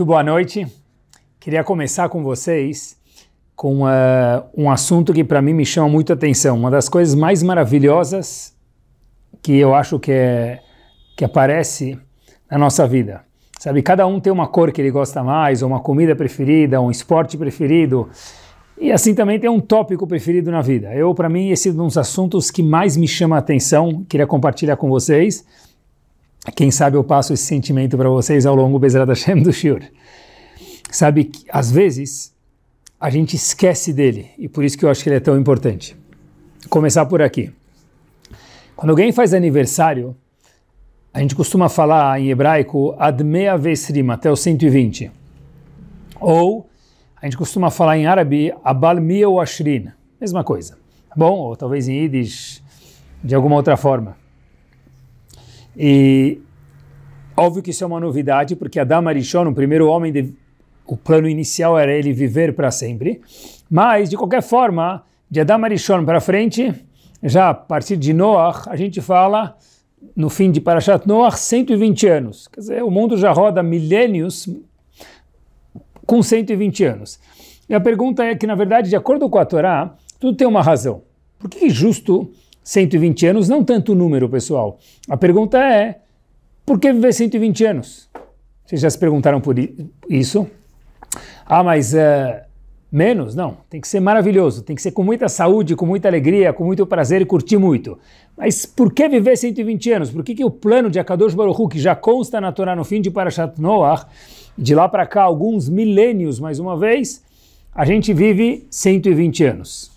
Muito boa noite. Queria começar com vocês com uh, um assunto que para mim me chama muito atenção. Uma das coisas mais maravilhosas que eu acho que, é, que aparece na nossa vida. Sabe, cada um tem uma cor que ele gosta mais, ou uma comida preferida, um esporte preferido. E assim também tem um tópico preferido na vida. Eu, para mim, esse é um dos assuntos que mais me chama a atenção, queria compartilhar com vocês. Quem sabe eu passo esse sentimento para vocês ao longo Bezerra Hashem do Shiur. Sabe que, às vezes, a gente esquece dele, e por isso que eu acho que ele é tão importante. Vou começar por aqui. Quando alguém faz aniversário, a gente costuma falar em hebraico Admea Vesrim, até o 120. Ou a gente costuma falar em árabe Abal Mia Ashrin, mesma coisa. Tá bom, ou talvez em Yiddish, de alguma outra forma. E óbvio que isso é uma novidade, porque Adam Arishon, o primeiro homem, de, o plano inicial era ele viver para sempre. Mas, de qualquer forma, de Adam Arishon para frente, já a partir de Noah, a gente fala no fim de Parashat Noah, 120 anos. Quer dizer, o mundo já roda milênios com 120 anos. E a pergunta é que, na verdade, de acordo com a Torá, tudo tem uma razão. Por que é justo 120 anos, não tanto o número, pessoal. A pergunta é: por que viver 120 anos? Vocês já se perguntaram por isso? Ah, mas uh, menos? Não. Tem que ser maravilhoso, tem que ser com muita saúde, com muita alegria, com muito prazer e curtir muito. Mas por que viver 120 anos? Por que, que o plano de Akadosh Baruchu, que já consta na Torá no fim de Parashat Noah, de lá para cá, alguns milênios mais uma vez, a gente vive 120 anos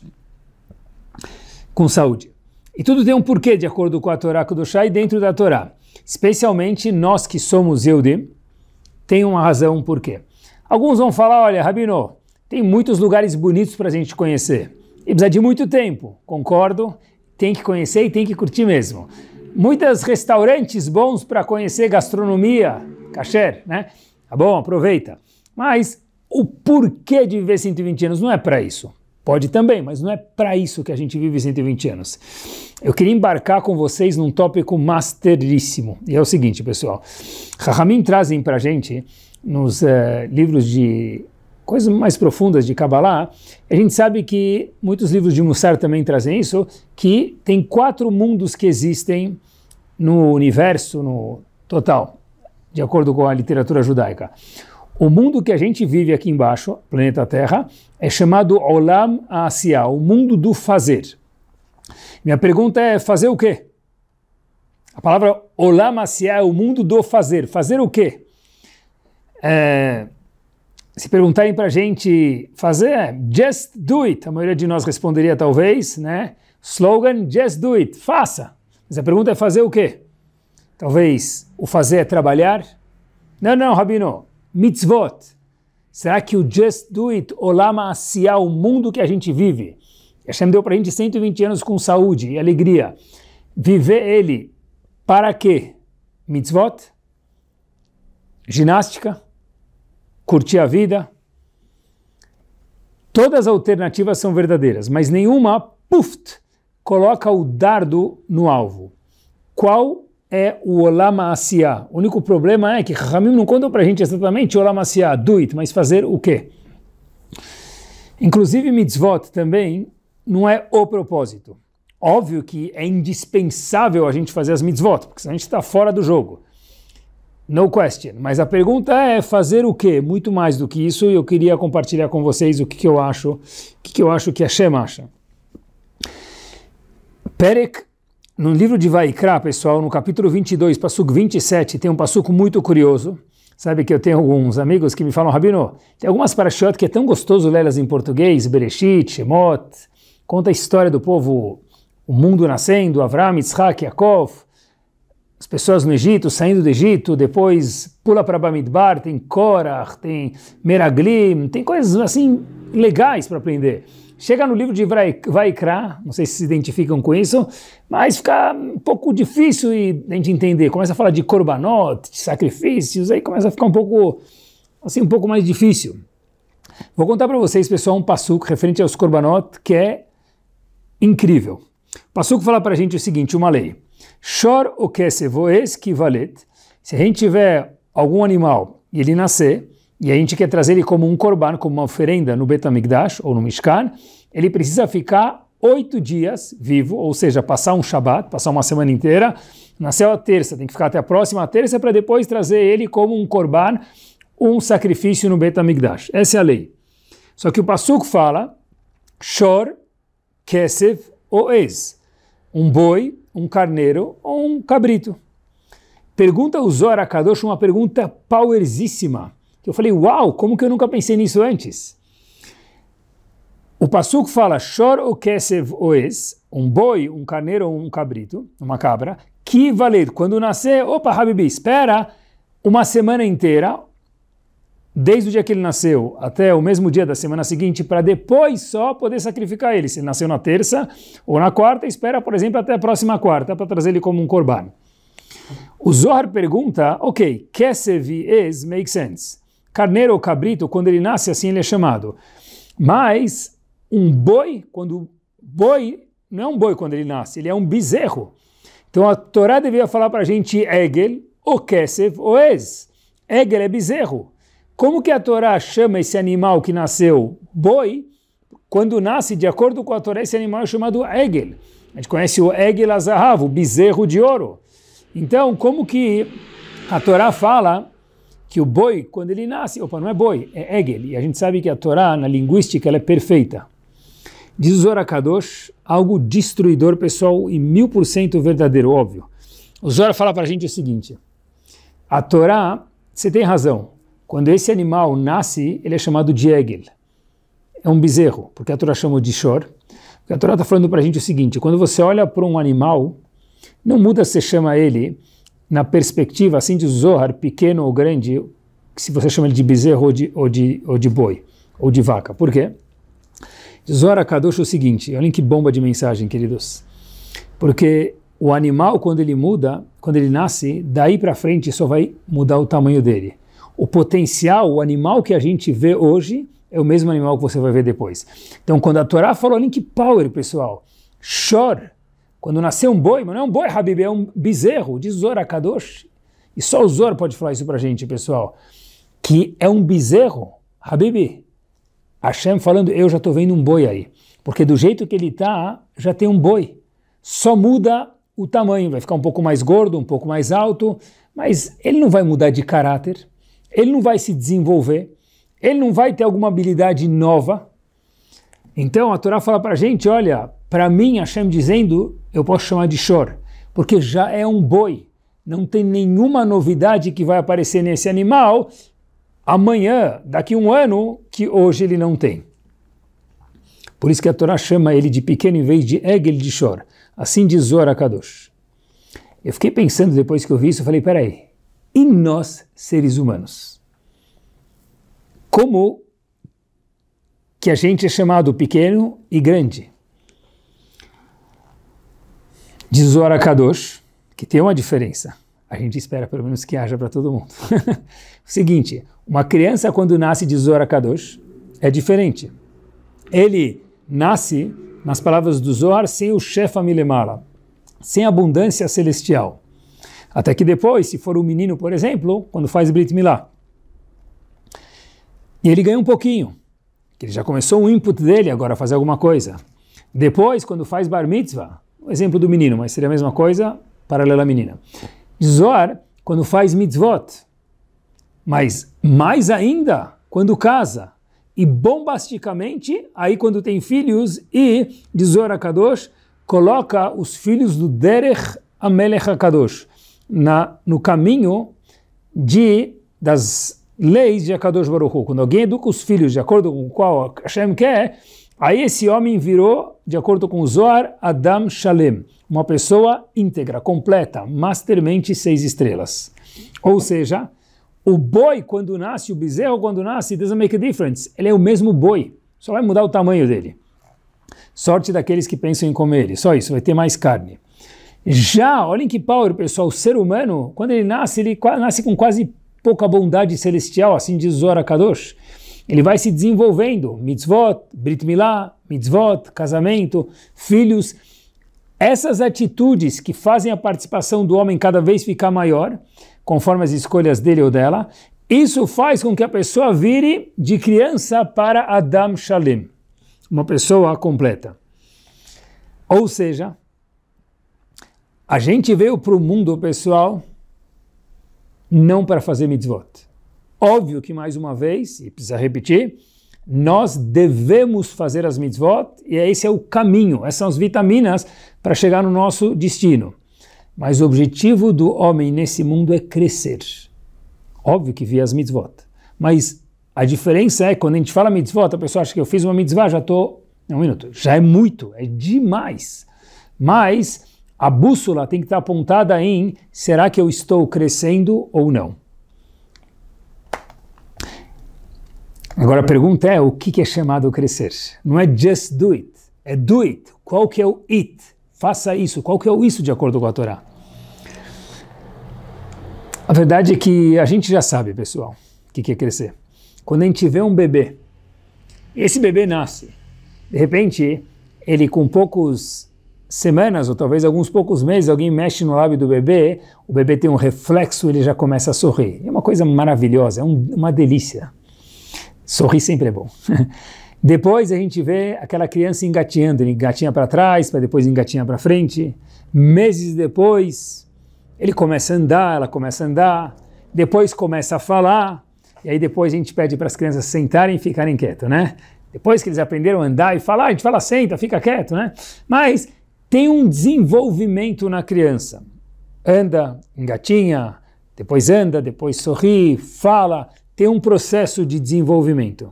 com saúde? E tudo tem um porquê de acordo com a Torá Kudoshá e dentro da Torá. Especialmente nós que somos Eudim, tem uma razão um porquê. Alguns vão falar, olha, Rabino, tem muitos lugares bonitos para a gente conhecer. E precisa de muito tempo, concordo, tem que conhecer e tem que curtir mesmo. Muitos restaurantes bons para conhecer gastronomia, kasher, né? Tá bom, aproveita. Mas o porquê de viver 120 anos não é para isso. Pode também, mas não é para isso que a gente vive 120 anos. Eu queria embarcar com vocês num tópico masteríssimo. E é o seguinte, pessoal. Rahamim trazem para gente, nos uh, livros de coisas mais profundas de Kabbalah, a gente sabe que muitos livros de Mussar também trazem isso, que tem quatro mundos que existem no universo, no total, de acordo com a literatura judaica. O mundo que a gente vive aqui embaixo, planeta Terra, é chamado Olam Asiá, o mundo do fazer. Minha pergunta é: fazer o quê? A palavra Olam Asiá é o mundo do fazer. Fazer o quê? É, se perguntarem para a gente fazer, é just do it. A maioria de nós responderia talvez, né? Slogan, just do it, faça. Mas a pergunta é fazer o quê? Talvez o fazer é trabalhar? Não, não, Rabino mitzvot? Será que o just do it, olama asiá, o mundo que a gente vive, Hashem deu para a gente 120 anos com saúde e alegria, viver ele para quê? Mitzvot? Ginástica? Curtir a vida? Todas as alternativas são verdadeiras, mas nenhuma, puft, coloca o dardo no alvo. Qual é o Olam Asiyah. O único problema é que Ramim não contou para a gente exatamente Olam Asiyah, do it, mas fazer o quê? Inclusive mitzvot também não é o propósito. Óbvio que é indispensável a gente fazer as mitzvot, porque senão a gente está fora do jogo. No question. Mas a pergunta é fazer o quê? Muito mais do que isso, e eu queria compartilhar com vocês o que, que eu acho, o que, que eu acho que a Shem acha. Perek no livro de Vaikra, pessoal, no capítulo 22, passuco 27, tem um passuco muito curioso. Sabe que eu tenho alguns amigos que me falam, Rabino, tem algumas parashiot que é tão gostoso ler elas em português, Bereshit, Shemot, conta a história do povo, o mundo nascendo, Avram, Yitzhak, Yaakov, as pessoas no Egito, saindo do Egito, depois pula para Bamidbar, tem Korah, tem Meraglim, tem coisas assim legais para aprender. Chega no livro de Vaikra, não sei se se identificam com isso, mas fica um pouco difícil a gente entender. Começa a falar de korbanot, de sacrifícios, aí começa a ficar um pouco, assim, um pouco mais difícil. Vou contar para vocês, pessoal, um passuco referente aos korbanot que é incrível. O passuco fala para a gente o seguinte, uma lei. Shor o que se valet. Se a gente tiver algum animal e ele nascer, e a gente quer trazer ele como um corban, como uma oferenda no Betamigdash ou no Mishkan, ele precisa ficar oito dias vivo, ou seja, passar um Shabat, passar uma semana inteira. Nasceu a terça, tem que ficar até a próxima terça para depois trazer ele como um corban, um sacrifício no Betamigdash. Essa é a lei. Só que o Pasuk fala, Shor, kesef ou Ez, um boi, um carneiro ou um cabrito. Pergunta o Zohar Kadosh uma pergunta powersíssima que eu falei, uau, como que eu nunca pensei nisso antes? O Passuco fala, Shor o Kesev Oes, um boi, um carneiro ou um cabrito, uma cabra, que valer, quando nascer, opa, Habibi, espera uma semana inteira, desde o dia que ele nasceu até o mesmo dia da semana seguinte, para depois só poder sacrificar ele. Se ele nasceu na terça ou na quarta, espera, por exemplo, até a próxima quarta para trazer ele como um corban. O Zohar pergunta, ok, Kesev is makes sense carneiro ou cabrito, quando ele nasce assim, ele é chamado. Mas um boi, quando boi, não é um boi quando ele nasce, ele é um bezerro. Então a Torá devia falar para a gente Egel, ou Kesev, ou Ez. Egel é bezerro. Como que a Torá chama esse animal que nasceu boi? Quando nasce, de acordo com a Torá, esse animal é chamado Egel. A gente conhece o Egel Azahav, o bezerro de ouro. Então, como que a Torá fala que o boi, quando ele nasce, opa, não é boi, é Egel. E a gente sabe que a Torá, na linguística, ela é perfeita. Diz o Zorakadosh, algo destruidor, pessoal, e mil por cento verdadeiro, óbvio. O Zora fala para a gente o seguinte, a Torá, você tem razão, quando esse animal nasce, ele é chamado de Egel. É um bezerro, porque a Torá chama de Shor. Porque a Torá está falando para a gente o seguinte, quando você olha para um animal, não muda se chama ele na perspectiva, assim de Zohar, pequeno ou grande, se você chama ele de bezerro ou de, ou de, ou de boi, ou de vaca. Por quê? Zohar Kadosh é o seguinte, olhem que bomba de mensagem, queridos. Porque o animal, quando ele muda, quando ele nasce, daí para frente só vai mudar o tamanho dele. O potencial, o animal que a gente vê hoje, é o mesmo animal que você vai ver depois. Então, quando a Torá falou, olhem que power, pessoal. Shor, quando nasceu um boi, mas não é um boi, Habib, é um bezerro, diz Zor Akadosh. E só o Zor pode falar isso pra gente, pessoal. Que é um bezerro, Habib. Hashem falando, eu já estou vendo um boi aí. Porque do jeito que ele está, já tem um boi. Só muda o tamanho, vai ficar um pouco mais gordo, um pouco mais alto, mas ele não vai mudar de caráter, ele não vai se desenvolver, ele não vai ter alguma habilidade nova. Então a Torá fala para a gente: olha, para mim, Hashem dizendo, eu posso chamar de Shor, porque já é um boi. Não tem nenhuma novidade que vai aparecer nesse animal amanhã, daqui um ano, que hoje ele não tem. Por isso que a Torá chama ele de pequeno em vez de Egel de Shor. Assim diz Zohar Eu fiquei pensando depois que eu vi isso, eu falei, peraí, e nós, seres humanos? Como que a gente é chamado pequeno e grande? Diz o Kadosh, que tem uma diferença. A gente espera pelo menos que haja para todo mundo. o seguinte, uma criança quando nasce de Zohar Kadosh é diferente. Ele nasce, nas palavras do Zohar, sem o chefe Milemala, sem abundância celestial. Até que depois, se for um menino, por exemplo, quando faz Brit Milá, e ele ganha um pouquinho, que ele já começou o input dele agora a fazer alguma coisa. Depois, quando faz Bar Mitzvah, exemplo do menino, mas seria a mesma coisa, paralela à menina. Zohar quando faz mitzvot, mas mais ainda quando casa, e bombasticamente, aí quando tem filhos, e, diz Zohar Kadosh, coloca os filhos do Derech Amelech Akadosh, na, no caminho de, das leis de Akadosh Baruch Hu. Quando alguém educa os filhos de acordo com o qual Hashem quer, Aí esse homem virou, de acordo com o Zohar, Adam Shalem, uma pessoa íntegra, completa, mastermente seis estrelas. Ou seja, o boi quando nasce, o bezerro quando nasce, doesn't é make a difference. Ele é o mesmo boi, só vai mudar o tamanho dele. Sorte daqueles que pensam em comer ele, só isso, vai ter mais carne. Já, olhem que power, pessoal, o ser humano, quando ele nasce, ele nasce com quase pouca bondade celestial, assim diz Zohar Kadosh ele vai se desenvolvendo. Mitzvot, Brit Milá, mitzvot, casamento, filhos. Essas atitudes que fazem a participação do homem cada vez ficar maior, conforme as escolhas dele ou dela, isso faz com que a pessoa vire de criança para Adam Shalem, uma pessoa completa. Ou seja, a gente veio para o mundo pessoal não para fazer mitzvot. Óbvio que, mais uma vez, e precisa repetir, nós devemos fazer as mitzvot e é esse é o caminho, essas são as vitaminas para chegar no nosso destino. Mas o objetivo do homem nesse mundo é crescer. Óbvio que via as mitzvot. Mas a diferença é quando a gente fala mitzvot, a pessoa acha que eu fiz uma mitzvah, já estou. Um minuto, já é muito, é demais. Mas a bússola tem que estar apontada em será que eu estou crescendo ou não. Agora a pergunta é: o que é chamado crescer? Não é just do it, é do it. Qual que é o it? Faça isso. Qual que é o isso de acordo com a Torá? A verdade é que a gente já sabe, pessoal, o que é crescer. Quando a gente vê um bebê, esse bebê nasce, de repente, ele com poucos semanas ou talvez alguns poucos meses, alguém mexe no lábio do bebê, o bebê tem um reflexo, ele já começa a sorrir. É uma coisa maravilhosa, é um, uma delícia. Sorrir sempre é bom. Depois a gente vê aquela criança engatinhando, ele engatinha para trás, para depois engatinha para frente. Meses depois, ele começa a andar, ela começa a andar, depois começa a falar, e aí depois a gente pede para as crianças sentarem e ficarem quietas, né? Depois que eles aprenderam a andar e falar, ah, a gente fala senta, fica quieto, né? Mas tem um desenvolvimento na criança. Anda, engatinha, depois anda, depois sorri, fala, tem um processo de desenvolvimento.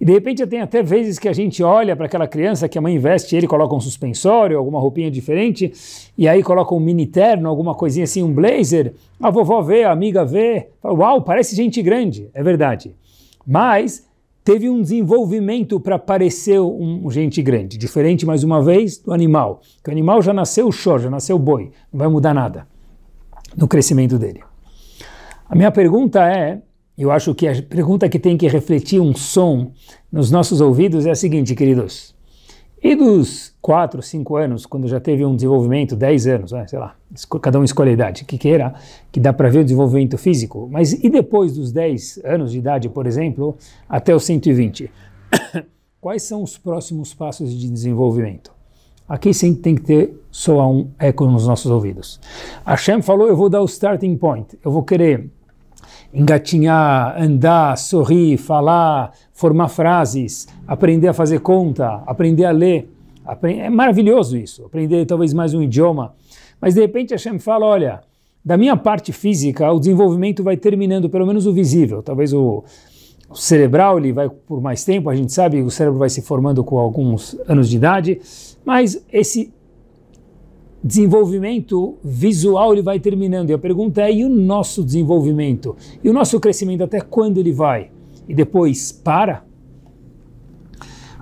E de repente tem até vezes que a gente olha para aquela criança que a mãe veste ele, coloca um suspensório, alguma roupinha diferente, e aí coloca um mini terno, alguma coisinha assim, um blazer. A vovó vê, a amiga vê, fala, uau, parece gente grande. É verdade. Mas teve um desenvolvimento para parecer um gente grande. Diferente, mais uma vez, do animal. Que o animal já nasceu show, já nasceu boi. Não vai mudar nada no crescimento dele. A minha pergunta é eu acho que a pergunta que tem que refletir um som nos nossos ouvidos é a seguinte, queridos. E dos 4, 5 anos, quando já teve um desenvolvimento, 10 anos, né, sei lá, cada um escolhe a idade que queira, que dá para ver o desenvolvimento físico, mas e depois dos 10 anos de idade, por exemplo, até os 120? Quais são os próximos passos de desenvolvimento? Aqui sim tem que ter soar um eco nos nossos ouvidos. A Shem falou: eu vou dar o starting point, eu vou querer engatinhar, andar, sorrir, falar, formar frases, aprender a fazer conta, aprender a ler. É maravilhoso isso, aprender talvez mais um idioma. Mas de repente Hashem fala: olha, da minha parte física, o desenvolvimento vai terminando, pelo menos o visível. Talvez o, o cerebral ele vai por mais tempo, a gente sabe, o cérebro vai se formando com alguns anos de idade, mas esse desenvolvimento visual ele vai terminando. E a pergunta é: e o nosso desenvolvimento? E o nosso crescimento até quando ele vai? E depois para?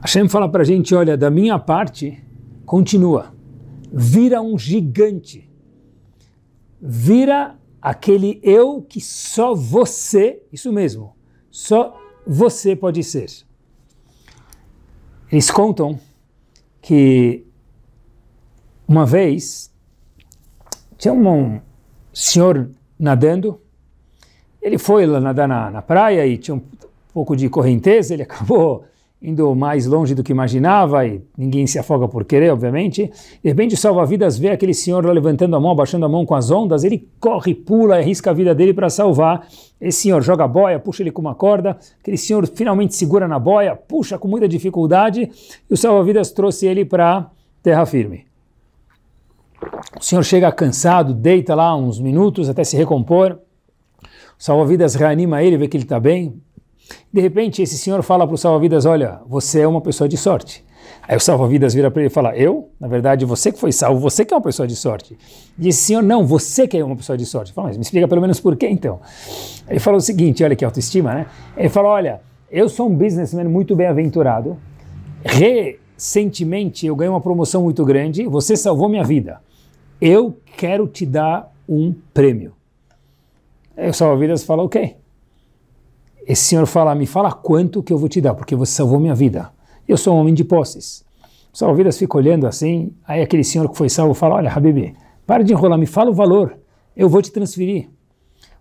Hashem fala para a gente: olha, da minha parte, continua. Vira um gigante. Vira aquele eu que só você, isso mesmo, só você pode ser. Eles contam que uma vez, tinha um senhor nadando, ele foi lá nadar na, na praia e tinha um pouco de correnteza, ele acabou indo mais longe do que imaginava e ninguém se afoga por querer, obviamente. De repente, de salva-vidas vê aquele senhor lá levantando a mão, baixando a mão com as ondas, ele corre, pula, arrisca a vida dele para salvar. Esse senhor joga a boia, puxa ele com uma corda, aquele senhor finalmente segura na boia, puxa com muita dificuldade e o salva-vidas trouxe ele para terra firme. O senhor chega cansado, deita lá uns minutos até se recompor. O salva-vidas reanima ele, vê que ele está bem. De repente, esse senhor fala para o salva-vidas: Olha, você é uma pessoa de sorte. Aí o salva-vidas vira para ele e fala: Eu? Na verdade, você que foi salvo, você que é uma pessoa de sorte. E esse senhor: Não, você que é uma pessoa de sorte. Fala, mas me explica pelo menos por quê então. Ele falou o seguinte: Olha que autoestima, né? Ele falou: Olha, eu sou um businessman muito bem-aventurado. Re recentemente eu ganhei uma promoção muito grande, você salvou minha vida. Eu quero te dar um prêmio. Aí o salva-vidas fala, ok. Esse senhor fala, me fala quanto que eu vou te dar, porque você salvou minha vida. Eu sou um homem de posses. O salva-vidas fica olhando assim, aí aquele senhor que foi salvo fala, olha, Habibi, para de enrolar, me fala o valor, eu vou te transferir.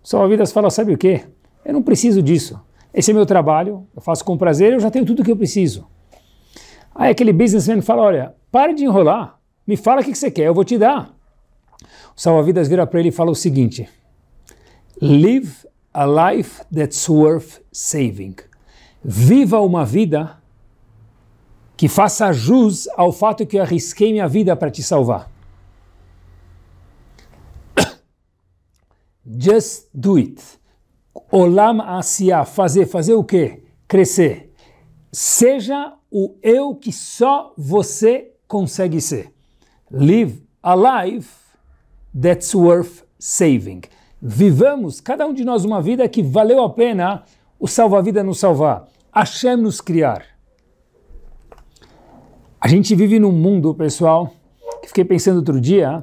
O salva-vidas fala, sabe o quê? Eu não preciso disso. Esse é meu trabalho, eu faço com prazer, eu já tenho tudo o que eu preciso. Aí aquele businessman fala, olha, pare de enrolar, me fala o que você quer, eu vou te dar. O salva-vidas vira para ele e fala o seguinte, live a life that's worth saving. Viva uma vida que faça jus ao fato que eu arrisquei minha vida para te salvar. Just do it. Olam Asiá, fazer, fazer o quê? Crescer. Seja o eu que só você consegue ser. Live a life that's worth saving. Vivamos, cada um de nós, uma vida que valeu a pena o salva-vida nos salvar, Hashem nos criar. A gente vive num mundo, pessoal, que fiquei pensando outro dia,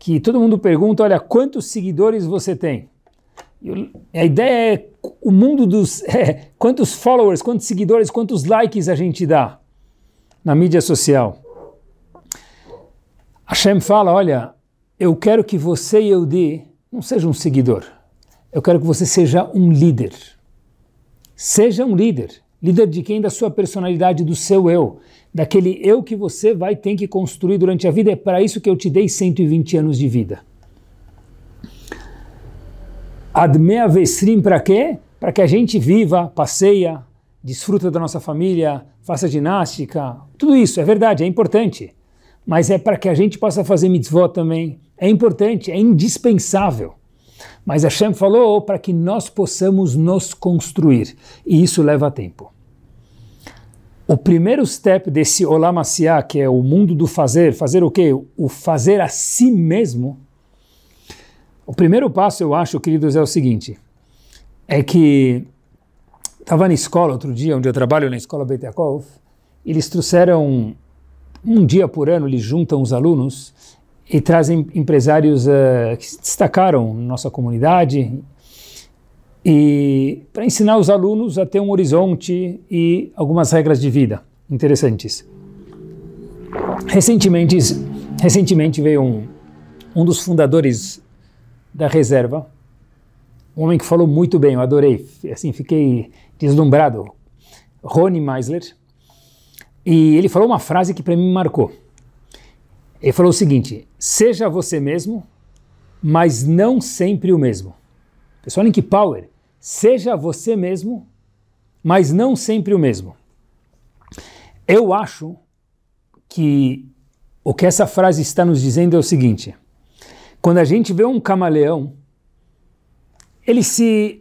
que todo mundo pergunta, olha, quantos seguidores você tem? A ideia é o mundo dos é, quantos followers, quantos seguidores, quantos likes a gente dá na mídia social. Hashem fala: Olha, eu quero que você e eu de não seja um seguidor, eu quero que você seja um líder. Seja um líder. Líder de quem? Da sua personalidade, do seu eu. Daquele eu que você vai ter que construir durante a vida. É para isso que eu te dei 120 anos de vida. Admea Vestrim para quê? Para que a gente viva, passeia, desfruta da nossa família, faça ginástica. Tudo isso é verdade, é importante. Mas é para que a gente possa fazer mitzvot também. É importante, é indispensável. Mas Hashem falou para que nós possamos nos construir. E isso leva tempo. O primeiro step desse Olam Asiyah, que é o mundo do fazer, fazer o quê? O fazer a si mesmo, o primeiro passo, eu acho, queridos, é o seguinte: é que estava na escola outro dia, onde eu trabalho na escola Betiakov, eles trouxeram um dia por ano, eles juntam os alunos e trazem empresários uh, que se destacaram na nossa comunidade e para ensinar os alunos a ter um horizonte e algumas regras de vida interessantes. Recentemente, recentemente veio um, um dos fundadores da reserva. Um homem que falou muito bem, eu adorei, assim, fiquei deslumbrado. Rony Meisler. E ele falou uma frase que para mim marcou. Ele falou o seguinte: seja você mesmo, mas não sempre o mesmo. Pessoal, Link Power, seja você mesmo, mas não sempre o mesmo. Eu acho que o que essa frase está nos dizendo é o seguinte: quando a gente vê um camaleão, ele se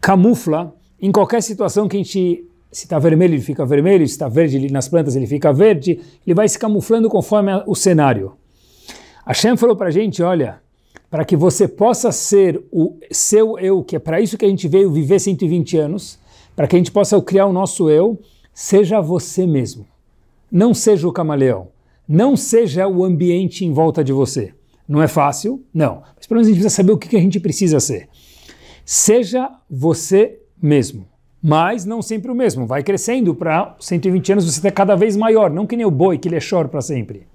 camufla em qualquer situação que a gente. Se está vermelho, ele fica vermelho, se está verde, ele, nas plantas, ele fica verde. Ele vai se camuflando conforme a, o cenário. A Hashem falou para a gente: olha, para que você possa ser o seu eu, que é para isso que a gente veio viver 120 anos, para que a gente possa criar o nosso eu, seja você mesmo. Não seja o camaleão. Não seja o ambiente em volta de você. Não é fácil? Não. Mas pelo menos a gente precisa saber o que a gente precisa ser. Seja você mesmo. Mas não sempre o mesmo. Vai crescendo para 120 anos, você está cada vez maior. Não que nem o boi, que ele é choro para sempre.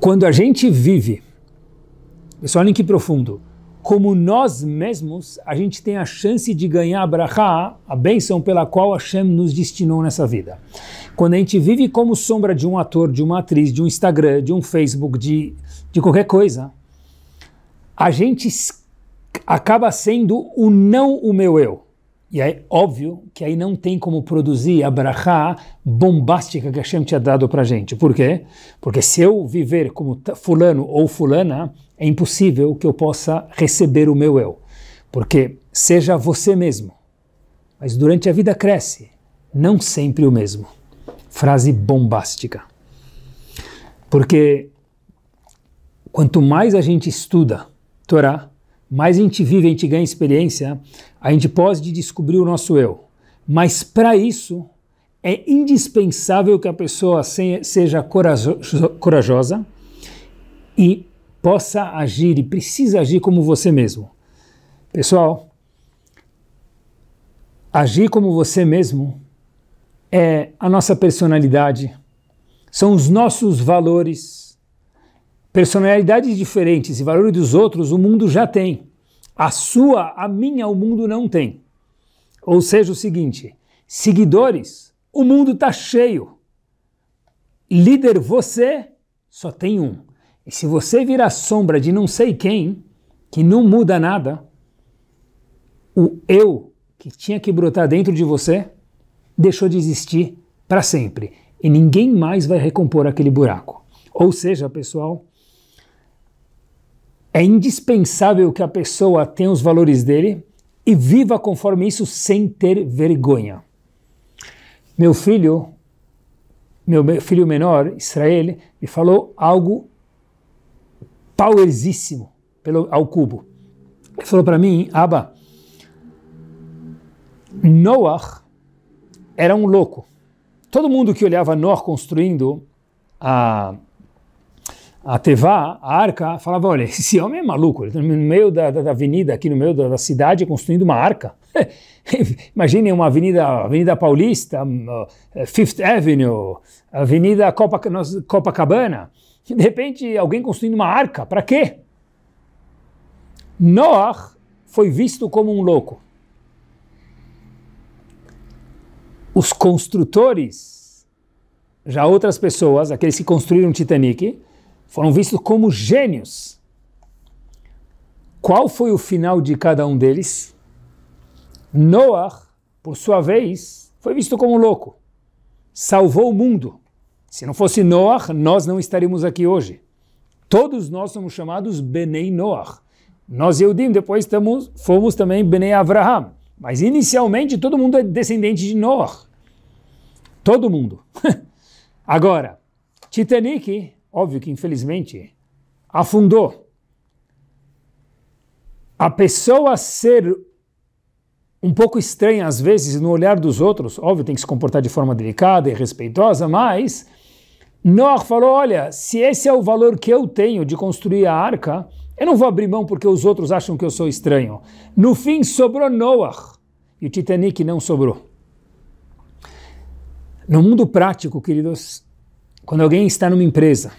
Quando a gente vive, pessoal, olhem que profundo como nós mesmos, a gente tem a chance de ganhar a brachá, a bênção pela qual Hashem nos destinou nessa vida. Quando a gente vive como sombra de um ator, de uma atriz, de um Instagram, de um Facebook, de, de qualquer coisa, a gente acaba sendo o não o meu eu. E é óbvio que aí não tem como produzir a brachá bombástica que Hashem tinha dado para gente. Por quê? Porque se eu viver como fulano ou fulana, é impossível que eu possa receber o meu eu. Porque seja você mesmo, mas durante a vida cresce, não sempre o mesmo. Frase bombástica. Porque quanto mais a gente estuda Torá, mais a gente vive, a gente ganha experiência, a gente pode descobrir o nosso eu. Mas para isso, é indispensável que a pessoa seja corajosa e possa agir e precisa agir como você mesmo. Pessoal, agir como você mesmo é a nossa personalidade, são os nossos valores Personalidades diferentes e valores dos outros o mundo já tem. A sua, a minha, o mundo não tem. Ou seja, o seguinte: seguidores, o mundo está cheio. Líder, você só tem um. E se você virar sombra de não sei quem, que não muda nada, o eu que tinha que brotar dentro de você deixou de existir para sempre. E ninguém mais vai recompor aquele buraco. Ou seja, pessoal, é indispensável que a pessoa tenha os valores dele e viva conforme isso sem ter vergonha. Meu filho, meu filho menor, Israel, me falou algo powerzíssimo pelo, ao cubo. Ele falou para mim, Aba, Noah era um louco. Todo mundo que olhava Noah construindo a a Tevá, a arca, falava: olha, esse homem é maluco, ele está no meio da, da, da, avenida, aqui no meio da, da cidade, construindo uma arca. Imaginem uma avenida, Avenida Paulista, eh, Fifth Avenue, Avenida Copac Copacabana. De repente, alguém construindo uma arca, para quê? Noah foi visto como um louco. Os construtores, já outras pessoas, aqueles que construíram o Titanic, foram vistos como gênios. Qual foi o final de cada um deles? Noah, por sua vez, foi visto como louco. Salvou o mundo. Se não fosse Noah, nós não estaríamos aqui hoje. Todos nós somos chamados Benei Noah. Nós, e Eudim, depois fomos também Benei Avraham. Mas inicialmente todo mundo é descendente de Noah. Todo mundo. Agora, Titanic óbvio que infelizmente, afundou. A pessoa ser um pouco estranha às vezes no olhar dos outros, óbvio, tem que se comportar de forma delicada e respeitosa, mas Noah falou: olha, se esse é o valor que eu tenho de construir a arca, eu não vou abrir mão porque os outros acham que eu sou estranho. No fim, sobrou Noah e o Titanic não sobrou. No mundo prático, queridos, quando alguém está numa empresa,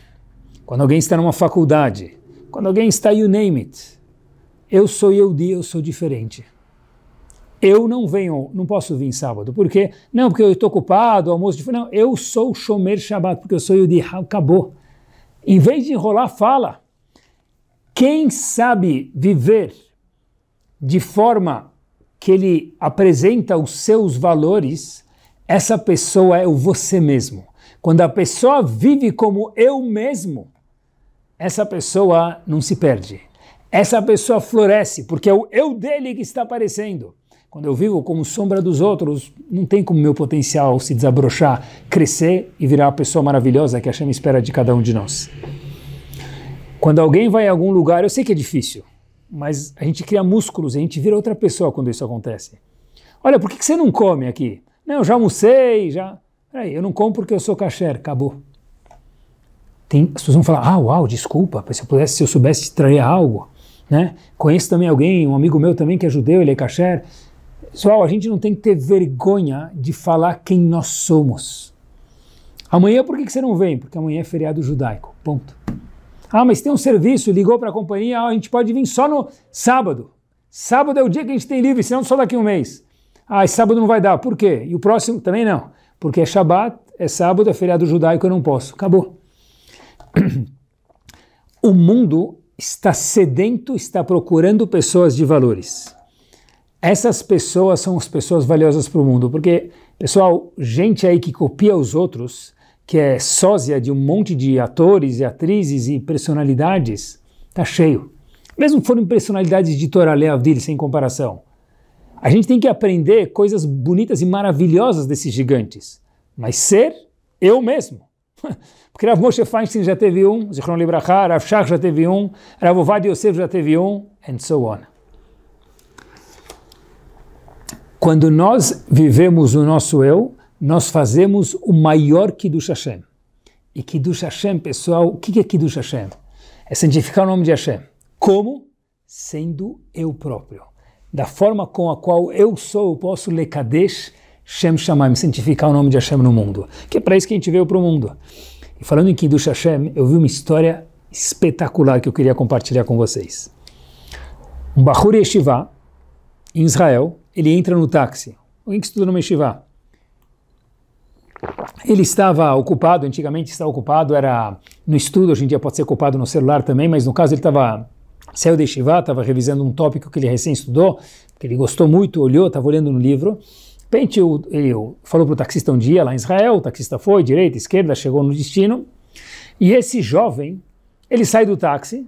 quando alguém está numa faculdade, quando alguém está you name it, eu sou dia, eu sou diferente. Eu não venho, não posso vir sábado. Por quê? Não, porque eu estou ocupado, almoço de... Não, eu sou o Shomer Shabbat, porque eu sou dia, Acabou. Em vez de enrolar, fala. Quem sabe viver de forma que ele apresenta os seus valores, essa pessoa é o você mesmo. Quando a pessoa vive como eu mesmo, essa pessoa não se perde. Essa pessoa floresce, porque é o eu dele que está aparecendo. Quando eu vivo como sombra dos outros, não tem como meu potencial se desabrochar, crescer e virar a pessoa maravilhosa que a chama espera de cada um de nós. Quando alguém vai a algum lugar, eu sei que é difícil, mas a gente cria músculos, a gente vira outra pessoa quando isso acontece. Olha, por que você não come aqui? Não, eu já almocei, já. Peraí, eu não compro porque eu sou kasher, acabou. Tem, as pessoas vão falar, ah, uau, desculpa, se eu, pudesse, se eu soubesse te trazer algo. Né? Conheço também alguém, um amigo meu também que é judeu, ele é kasher. Pessoal, a gente não tem que ter vergonha de falar quem nós somos. Amanhã por que você não vem? Porque amanhã é feriado judaico, ponto. Ah, mas tem um serviço, ligou para a companhia, a gente pode vir só no sábado. Sábado é o dia que a gente tem livre, senão só daqui a um mês. Ah, sábado não vai dar, por quê? E o próximo também não porque é Shabat, é sábado, é feriado judaico, eu não posso. Acabou. O mundo está sedento, está procurando pessoas de valores. Essas pessoas são as pessoas valiosas para o mundo, porque, pessoal, gente aí que copia os outros, que é sósia de um monte de atores e atrizes e personalidades, tá cheio. Mesmo foram personalidades de Toralé Avdil, sem comparação. A gente tem que aprender coisas bonitas e maravilhosas desses gigantes, mas ser eu mesmo. Porque Rav Moshe Feinstein já teve um, Zichron Libraha, Rav Shach já teve um, Rav Ovad Yosef já teve um, and so on. Quando nós vivemos o nosso eu, nós fazemos o maior Kiddush Hashem. E Kiddush Hashem, pessoal, o que é Kiddush Hashem? É santificar o nome de Hashem. Como? Sendo eu próprio da forma com a qual eu sou, eu posso lekadesh Shem Shamayim, santificar o nome de Hashem no mundo. Que é para isso que a gente veio para o mundo. E falando em Kiddush Hashem, eu vi uma história espetacular que eu queria compartilhar com vocês. Um Bahur Yeshiva, em Israel, ele entra no táxi. Alguém que estuda no Yeshiva. Ele estava ocupado, antigamente estava ocupado, era no estudo, hoje em dia pode ser ocupado no celular também, mas no caso ele estava saiu de Shiva, estava revisando um tópico que ele recém estudou, que ele gostou muito, olhou, estava olhando no livro. De repente, ele falou para o taxista um dia lá em Israel, o taxista foi, direita, esquerda, chegou no destino. E esse jovem, ele sai do táxi,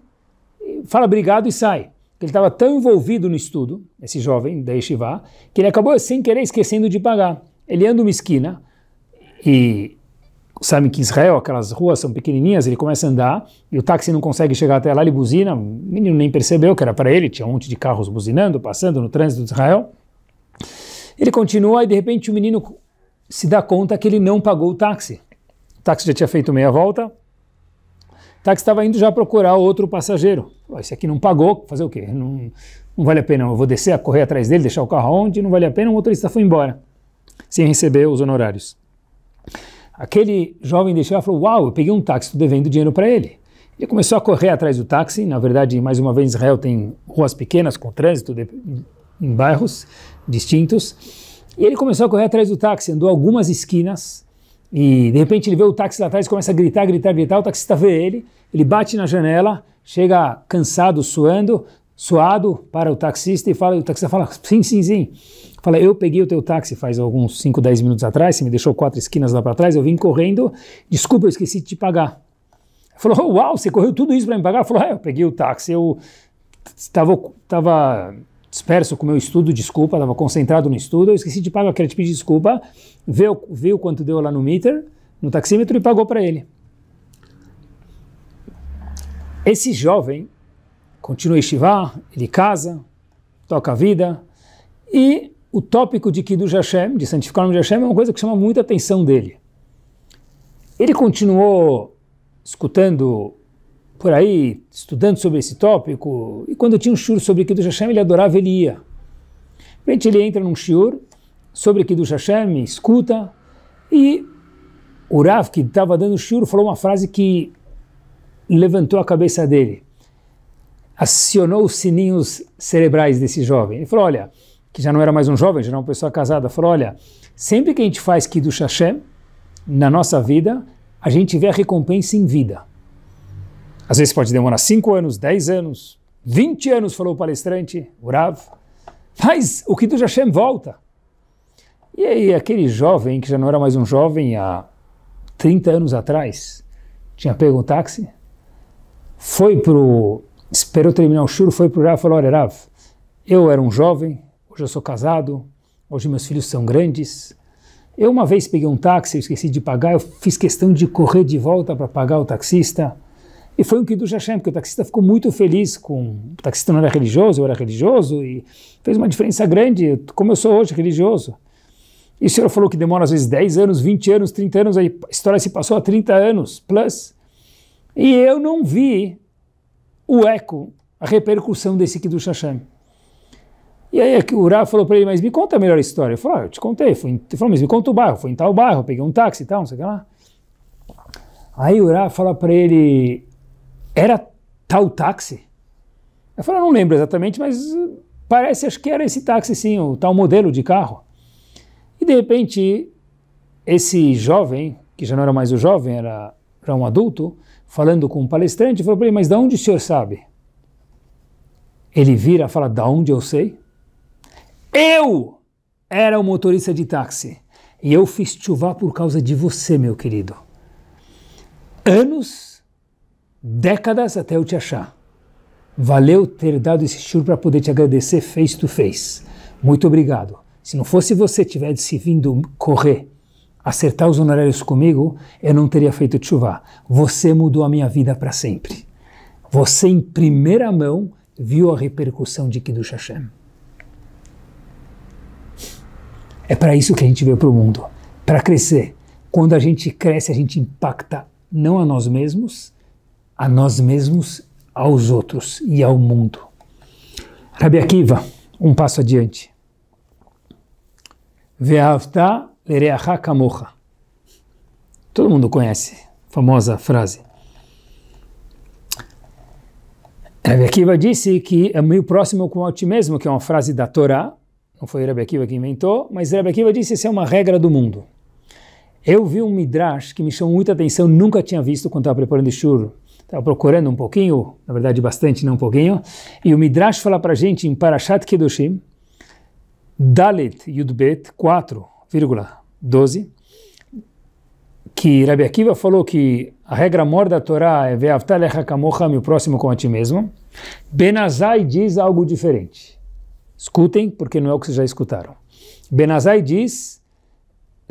fala obrigado e sai. Ele estava tão envolvido no estudo, esse jovem da Yeshiva, que ele acabou sem querer esquecendo de pagar. Ele anda uma esquina e sabem que Israel aquelas ruas são pequenininhas, ele começa a andar e o táxi não consegue chegar até lá, ele buzina, o menino nem percebeu que era para ele, tinha um monte de carros buzinando, passando no trânsito de Israel. Ele continua e de repente o menino se dá conta que ele não pagou o táxi. O táxi já tinha feito meia volta, o táxi estava indo já procurar outro passageiro. Esse aqui não pagou, fazer o quê? Não, não vale a pena, eu vou descer, correr atrás dele, deixar o carro onde, não vale a pena, o motorista foi embora, sem receber os honorários. Aquele jovem deixou, e falou: Uau, eu peguei um táxi, estou devendo dinheiro para ele. Ele começou a correr atrás do táxi. Na verdade, mais uma vez, Israel tem ruas pequenas com trânsito de, em bairros distintos. E ele começou a correr atrás do táxi, andou algumas esquinas. E de repente ele vê o táxi lá atrás, começa a gritar, gritar, gritar. O taxista vê ele, ele bate na janela, chega cansado, suando, suado para o taxista e fala, o taxista fala: Sim, sim, sim. Fala, eu peguei o teu táxi faz alguns 5, 10 minutos atrás, você me deixou quatro esquinas lá para trás, eu vim correndo, desculpa, eu esqueci de te pagar. Falou, oh, uau, você correu tudo isso para me pagar? Falou, ah, eu peguei o táxi, eu estava disperso com o meu estudo, desculpa, estava concentrado no estudo, eu esqueci de pagar, eu queria te pedir desculpa, viu, viu quanto deu lá no meter, no taxímetro e pagou para ele. Esse jovem continua estivar, ele casa, toca a vida, e o tópico de Kiddush Hashem, de santificar o nome de Hashem, é uma coisa que chama muita atenção dele. Ele continuou escutando por aí, estudando sobre esse tópico, e quando tinha um shur sobre Kiddush Hashem, ele adorava, ele ia. De repente ele entra num shur sobre Kiddush Hashem, escuta, e o Rav, que estava dando shur, falou uma frase que levantou a cabeça dele, acionou os sininhos cerebrais desse jovem. Ele falou, olha que já não era mais um jovem, já era uma pessoa casada, falou: Olha, sempre que a gente faz Kiddush Hashem na nossa vida, a gente vê a recompensa em vida. Às vezes pode demorar 5 anos, 10 anos, 20 anos, falou o palestrante, Urav. Mas o Kiddush Hashem volta. E aí, aquele jovem, que já não era mais um jovem há 30 anos atrás, tinha pego um táxi, foi pro. Esperou terminar o churro, foi pro Rav e falou: Olha, Rav, eu era um jovem, hoje eu sou casado, hoje meus filhos são grandes. Eu uma vez peguei um táxi, eu esqueci de pagar, eu fiz questão de correr de volta para pagar o taxista. E foi um Kiddush Hashem, porque o taxista ficou muito feliz com... O taxista não era religioso, eu era religioso, e fez uma diferença grande, como eu sou hoje, religioso. E o senhor falou que demora às vezes 10 anos, 20 anos, 30 anos, a história se passou há 30 anos, plus. E eu não vi o eco, a repercussão desse Kiddush Hashem. E aí o Rav falou para ele, mas me conta a melhor história. Ele falou, ah, eu te contei. Fui ele falou, mas me conta o bairro. Fui em tal bairro, peguei um táxi e tal, não sei o que lá. Aí o Rav fala para ele, era tal táxi? Eu falou, não lembro exatamente, mas eh, parece, acho que era esse táxi sim, o tal modelo de carro. E de repente, esse jovem, que já não era mais o jovem, era já um adulto, falando com um palestrante, falou para ele, mas da onde o senhor sabe? Ele vira e fala, da onde eu sei? Eu era o motorista de táxi e eu fiz chuva por causa de você, meu querido. Anos, décadas até eu te achar. Valeu ter dado esse churro para poder te agradecer face to face. Muito obrigado. Se não fosse você tivesse vindo correr, acertar os honorários comigo, eu não teria feito chuva. Você mudou a minha vida para sempre. Você em primeira mão viu a repercussão de Kiddush Hashem. É para isso que a gente veio para o mundo, para crescer. Quando a gente cresce, a gente impacta não a nós mesmos, a nós mesmos, aos outros e ao mundo. Rabi Akiva, um passo adiante. Ve'avta lereacha kamocha. Todo mundo conhece a famosa frase. Rabi Akiva disse que é meio próximo com a ti mesmo, que é uma frase da Torá, não foi Rebbe Akiva que inventou, mas Rebbe Akiva disse isso é uma regra do mundo. Eu vi um midrash que me chamou muita atenção, nunca tinha visto quando estava preparando o shur. Estava procurando um pouquinho, na verdade bastante, não um pouquinho. E o midrash fala para gente em Parashat Kedoshim, Dalet Yudbet 4,12, que Rabbi Akiva falou que a regra mor da Torá é Ve'avtal Echa Kamocha, meu próximo com a ti mesmo. Benazai diz algo diferente. Escutem, porque não é o que vocês já escutaram. Benazai diz,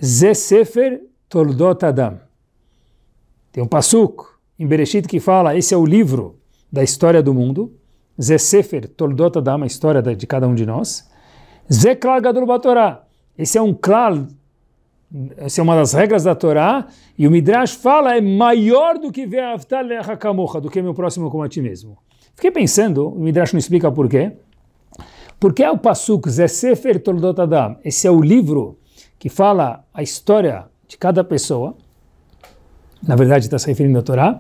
Ze Sefer Toldot Adam. Tem um passuk em Bereshit que fala, esse é o livro da história do mundo, Ze Sefer Toldot Adam, a história de cada um de nós. Ze Klal Batorá. Esse é um klal, essa é uma das regras da Torá, e o Midrash fala, é maior do que Ve'avtal Le'achakamocha, do que meu próximo como a ti mesmo. Fiquei pensando, o Midrash não explica por quê, porque é o pasuk é Sefer Toldot Adam. Esse é o livro que fala a história de cada pessoa. Na verdade, está se referindo à Torá.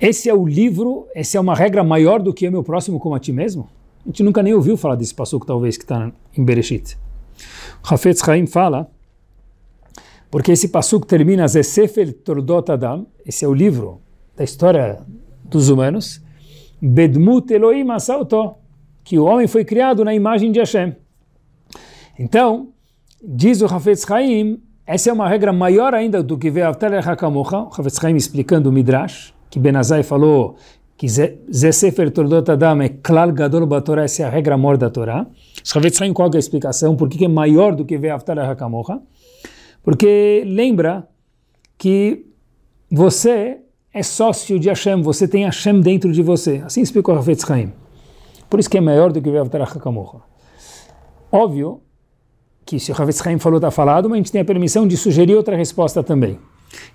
Esse é o livro, essa é uma regra maior do que é meu próximo como a ti mesmo? A gente nunca nem ouviu falar desse pasuk, talvez, que está em Bereshit. Hafetz Haim fala, porque esse pasuk termina Zesefer Toldot Adam, esse é o livro da história dos humanos, Bedmut Elohim Asauto, que o homem foi criado na imagem de Hashem. Então, diz o Hafez Haim, essa é uma regra maior ainda do que vê Avtaler Hakamocha, o Hafez Haim explicando o Midrash, que Benazai falou que Ze Sefer Adam é Klal Gadol Batorá, essa é a regra maior da Torá. Hafez Haim, qual é a explicação? Por que é maior do que vê Avtaler Hakamocha? Porque lembra que você é sócio de Hashem, você tem Hashem dentro de você. Assim explicou Hafez Haim. Por isso que é maior do que o Avtarach Kamocha. Óbvio que se o Havetz Haim falou está falado, mas a gente tem a permissão de sugerir outra resposta também.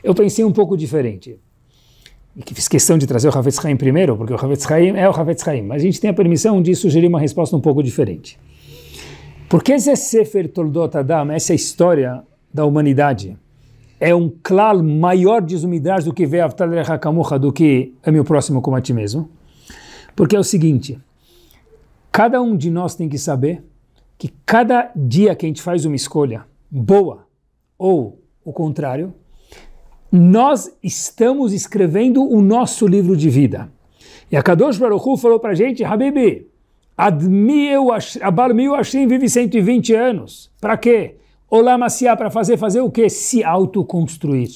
Eu pensei um pouco diferente. E que fiz questão de trazer o Havetz Haim primeiro, porque o Havetz Haim é o Havetz Haim. Mas a gente tem a permissão de sugerir uma resposta um pouco diferente. Porque esse Sefer Toldot Adam, essa história da humanidade, é um klal maior de Zumidrash do que Ve'avtal Rechakamurra, do que é meu próximo como a ti mesmo? Porque é o seguinte, Cada um de nós tem que saber que cada dia que a gente faz uma escolha boa ou o contrário, nós estamos escrevendo o nosso livro de vida. E a Kadosh Baruch Hu falou para a gente, Habibi, Abalmi Hashem vive 120 anos. Para quê? Olá Maciá, para fazer, fazer o quê? Se autoconstruir.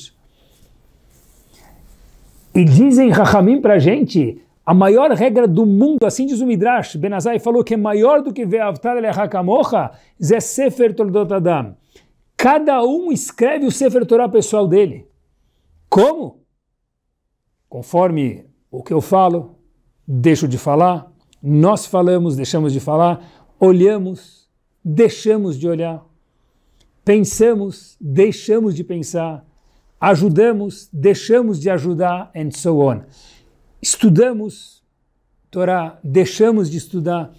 E dizem Rahamim para a gente a maior regra do mundo, assim diz o Midrash, Benazai falou que é maior do que Ve'avtar Elehakamocha, Zé Sefer Toldot Adam. Cada um escreve o Sefer Torah pessoal dele. Como? Conforme o que eu falo, deixo de falar, nós falamos, deixamos de falar, olhamos, deixamos de olhar, pensamos, deixamos de pensar, ajudamos, deixamos de ajudar, and so on estudamos Torá, deixamos de estudar,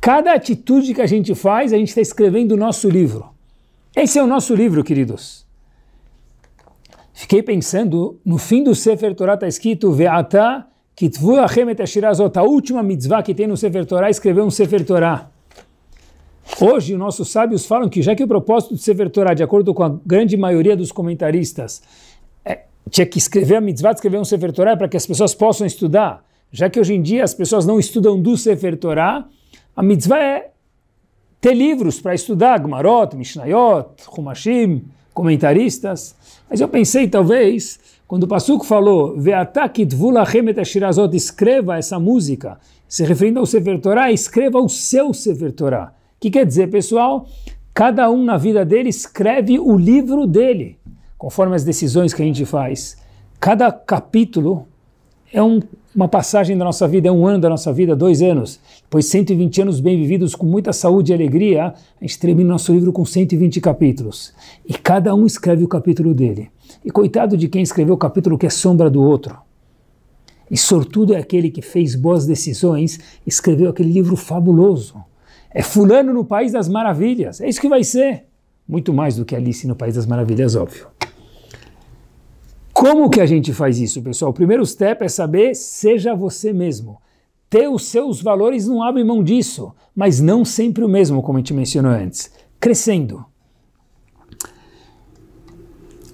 cada atitude que a gente faz, a gente está escrevendo o nosso livro. Esse é o nosso livro, queridos. Fiquei pensando, no fim do Sefer Torah está escrito Ve'ata kitvu et ashirazot, a última mitzvah que tem no Sefer Torah, escreveu um Sefer Torah. Hoje, nossos sábios falam que já que o propósito do Sefer Torah, de acordo com a grande maioria dos comentaristas, tinha que escrever a mitzvah, escrever um Sefer Torah para que as pessoas possam estudar. Já que hoje em dia as pessoas não estudam do Sefer Torah, a mitzvah é ter livros para estudar, Gmarot, Mishnayot, Humashim, comentaristas. Mas eu pensei, talvez, quando o Passuco falou, escreva essa música, se referindo ao Sefer Torah, escreva o seu Sefer Torah. O que quer dizer, pessoal? Cada um na vida dele escreve o livro dele conforme as decisões que a gente faz. Cada capítulo é um, uma passagem da nossa vida, é um ano da nossa vida, dois anos. Depois, 120 anos bem vividos, com muita saúde e alegria, a gente termina nosso livro com 120 capítulos. E cada um escreve o capítulo dele. E coitado de quem escreveu o capítulo que é sombra do outro. E sortudo é aquele que fez boas decisões, escreveu aquele livro fabuloso. É Fulano no País das Maravilhas. É isso que vai ser. Muito mais do que Alice no País das Maravilhas, óbvio. Como que a gente faz isso, pessoal? O primeiro step é saber seja você mesmo. Ter os seus valores não abre mão disso, mas não sempre o mesmo, como a gente mencionou antes. Crescendo.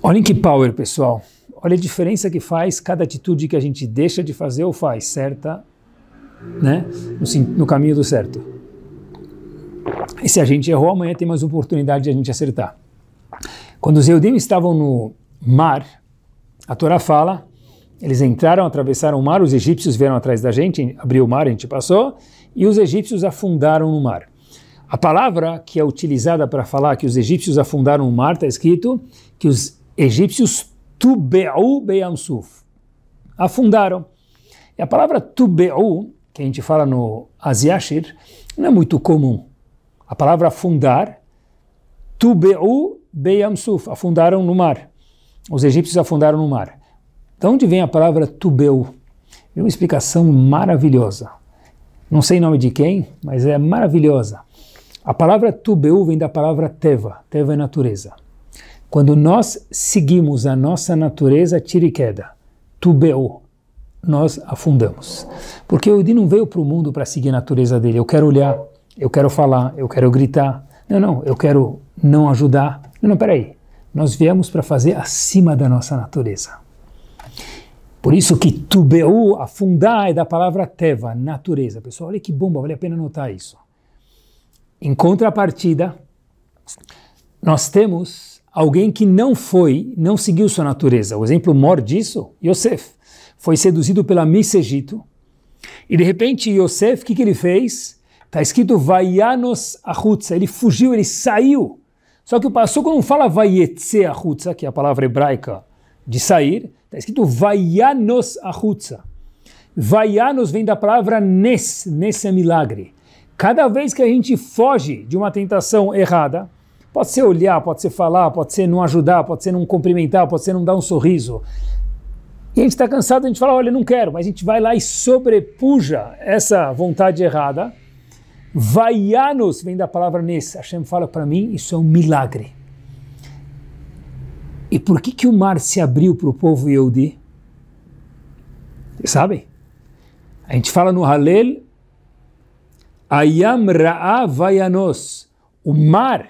Olhem que power, pessoal. Olha a diferença que faz cada atitude que a gente deixa de fazer ou faz, certa, né? No, no caminho do certo. E se a gente errou, amanhã tem mais oportunidade de a gente acertar. Quando os Eudim estavam no mar, a Torá fala, eles entraram, atravessaram o mar, os egípcios vieram atrás da gente, abriu o mar, a gente passou, e os egípcios afundaram no mar. A palavra que é utilizada para falar que os egípcios afundaram o mar, está escrito que os egípcios tube'u beyamsuf, afundaram. E a palavra tube'u, que a gente fala no Aziashir, não é muito comum. A palavra afundar, tube'u beyamsuf, afundaram no mar. Os egípcios afundaram no mar. De onde vem a palavra tubeu? É uma explicação maravilhosa. Não sei nome de quem, mas é maravilhosa. A palavra tubeu vem da palavra teva. Teva é natureza. Quando nós seguimos a nossa natureza, tira e queda. Tubeu, nós afundamos. Porque o Yudi não veio para o mundo para seguir a natureza dele. Eu quero olhar, eu quero falar, eu quero gritar. Não, não, eu quero não ajudar. Não, não, peraí. Nós viemos para fazer acima da nossa natureza. Por isso que tubeu, afundar, é da palavra teva, natureza. Pessoal, olha que bomba, vale a pena notar isso. Em contrapartida, nós temos alguém que não foi, não seguiu sua natureza. O exemplo maior disso, Yosef, foi seduzido pela Miss Egito. E de repente, Yosef, o que, que ele fez? Está escrito Vaianos Ahutsa, ele fugiu, ele saiu. Só que o Passuco não fala vayetse ahutza, que é a palavra hebraica de sair, está escrito vayanos ahutza. Vaianos vem da palavra nes, nes é milagre. Cada vez que a gente foge de uma tentação errada, pode ser olhar, pode ser falar, pode ser não ajudar, pode ser não cumprimentar, pode ser não dar um sorriso. E a gente está cansado, a gente fala, olha, não quero, mas a gente vai lá e sobrepuja essa vontade errada Vaianos vem da palavra Nes. Hashem fala para mim, isso é um milagre. E por que, que o mar se abriu para o povo Yehudi? sabem? A gente fala no Halel, Ayam Ra'a O mar,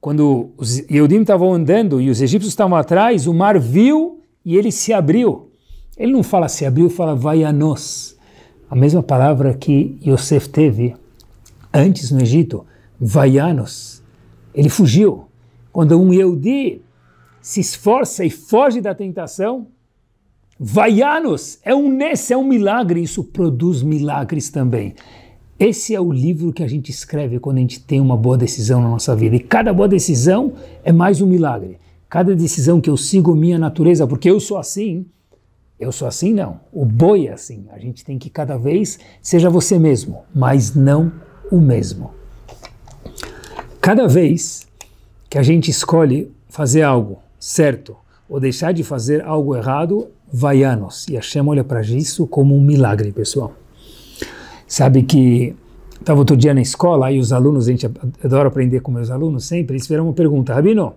quando os Yehudim estavam andando e os egípcios estavam atrás, o mar viu e ele se abriu. Ele não fala se abriu, fala vaianos, A mesma palavra que Yosef teve Antes, no Egito, vaianos, ele fugiu. Quando um Yehudi se esforça e foge da tentação, vaianos, é um nesse, é um milagre, isso produz milagres também. Esse é o livro que a gente escreve quando a gente tem uma boa decisão na nossa vida. E cada boa decisão é mais um milagre. Cada decisão que eu sigo minha natureza, porque eu sou assim, eu sou assim não. O boi é assim. A gente tem que cada vez seja você mesmo, mas não o mesmo. Cada vez que a gente escolhe fazer algo certo ou deixar de fazer algo errado, vai anos. E Hashem olha para isso como um milagre, pessoal. Sabe que estava outro dia na escola e os alunos, a gente adora aprender com meus alunos sempre, eles fizeram uma pergunta, Rabino,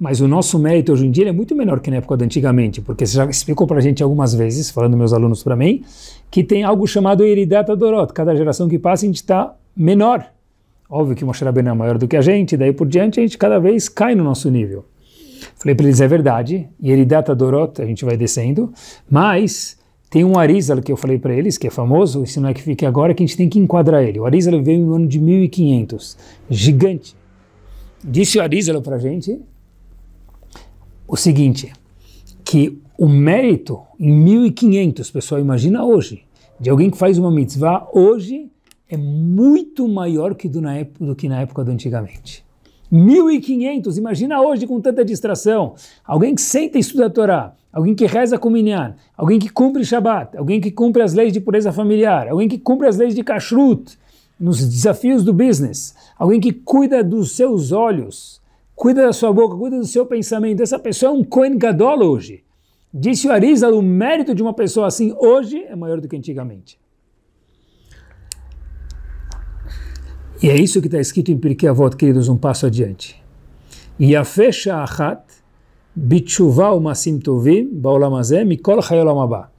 mas o nosso mérito hoje em dia é muito menor que na época de antigamente, porque você já explicou para a gente algumas vezes, falando meus alunos para mim, que tem algo chamado Iridata Dorot. Cada geração que passa a gente está menor. Óbvio que Moshe Rabbeinu é maior do que a gente, daí por diante a gente cada vez cai no nosso nível. Falei para eles, é verdade, e ele data Dorot, a gente vai descendo, mas tem um Arizal que eu falei para eles, que é famoso, esse não é que fica agora, que a gente tem que enquadrar ele. O Arizal veio no ano de 1500, gigante. Disse o Arizal para a gente o seguinte, que o mérito em 1500, pessoal, imagina hoje, de alguém que faz uma mitzvah hoje, é muito maior que do, na época, do que na época do antigamente. 1.500, imagina hoje com tanta distração. Alguém que senta e estuda a Torá, alguém que reza com minyan, alguém que cumpre Shabat, alguém que cumpre as leis de pureza familiar, alguém que cumpre as leis de kashrut, nos desafios do business, alguém que cuida dos seus olhos, cuida da sua boca, cuida do seu pensamento. Essa pessoa é um Kohen Gadol hoje. Disse o Arizal, o mérito de uma pessoa assim hoje é maior do que antigamente. E é isso que está escrito em Pirkei Avot, queridos, um passo adiante. E a fecha achat bitshuva umasim tovim baolamazé mikol hayolamabá.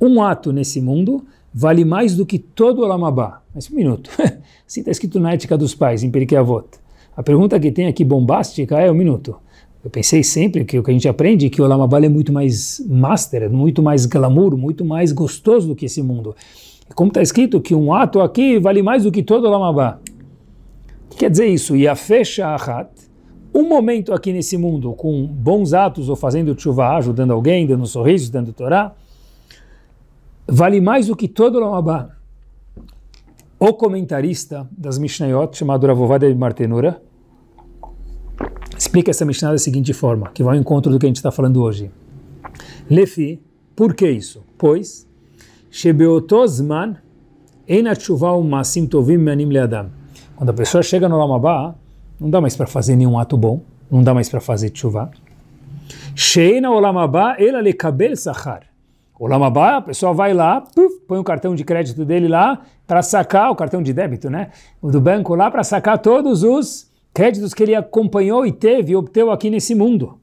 Um ato nesse mundo vale mais do que todo o Alamabá. Mas um minuto. assim está escrito na Ética dos Pais, em Pirkei Avot. A pergunta que tem aqui bombástica é um minuto. Eu pensei sempre que o que a gente aprende é que o Alamabá é muito mais master, muito mais glamour, muito mais gostoso do que esse mundo. Como está escrito que um ato aqui vale mais do que todo o Lamabá. O que quer dizer isso? E a fecha ahat, um momento aqui nesse mundo com bons atos ou fazendo chuva, ajudando alguém, dando sorrisos, dando Torá, vale mais do que todo o Lamabá. O comentarista das Mishnayot, chamado Ravovada de Martenura, explica essa Mishnah da seguinte forma, que vai ao encontro do que a gente está falando hoje. Lefi, por que isso? Pois Shebeotozman quando a pessoa chega no Lamabá, não dá mais para fazer nenhum ato bom, não dá mais para fazer tshuva. Sheina olamabá ela lekabel sachar. Olamabá, a pessoa vai lá, puf, põe o cartão de crédito dele lá para sacar, o cartão de débito, né? O do banco lá para sacar todos os créditos que ele acompanhou e teve e obteve aqui nesse mundo.